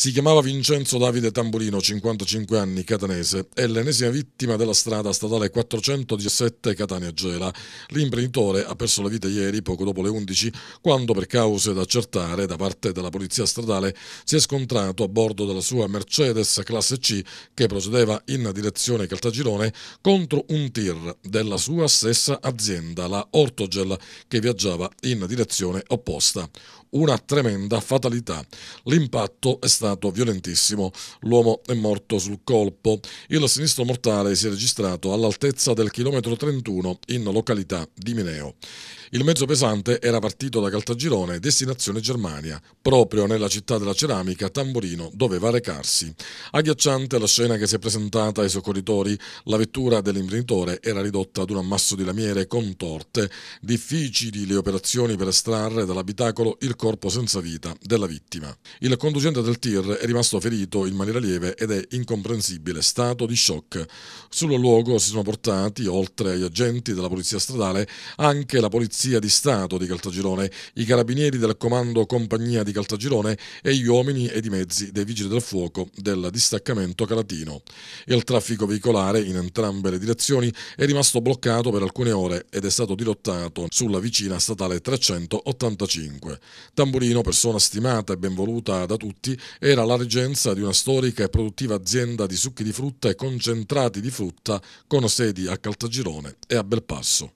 Si chiamava Vincenzo Davide Tamburino, 55 anni, catanese. È l'ennesima vittima della strada statale 417 Catania-Gela. L'imprenditore ha perso la vita ieri, poco dopo le 11, quando per cause da accertare da parte della polizia stradale si è scontrato a bordo della sua Mercedes classe C che procedeva in direzione Caltagirone contro un tir della sua stessa azienda, la Ortogel, che viaggiava in direzione opposta una tremenda fatalità. L'impatto è stato violentissimo, l'uomo è morto sul colpo. Il sinistro mortale si è registrato all'altezza del chilometro 31 in località di Mineo. Il mezzo pesante era partito da Caltagirone, destinazione Germania. Proprio nella città della ceramica, Tamburino doveva recarsi. Agghiacciante la scena che si è presentata ai soccorritori, la vettura dell'imprenditore era ridotta ad un ammasso di lamiere contorte, difficili le operazioni per estrarre dall'abitacolo il corpo senza vita della vittima. Il conducente del tir è rimasto ferito in maniera lieve ed è incomprensibile stato di shock. Sullo luogo si sono portati, oltre agli agenti della polizia stradale, anche la polizia di Stato di Caltagirone, i carabinieri del comando compagnia di Caltagirone e gli uomini ed i mezzi dei vigili del fuoco del distaccamento calatino. Il traffico veicolare in entrambe le direzioni è rimasto bloccato per alcune ore ed è stato dirottato sulla vicina statale 385. Tamburino, persona stimata e benvoluta da tutti, era la reggenza di una storica e produttiva azienda di succhi di frutta e concentrati di frutta con sedi a Caltagirone e a Belpasso.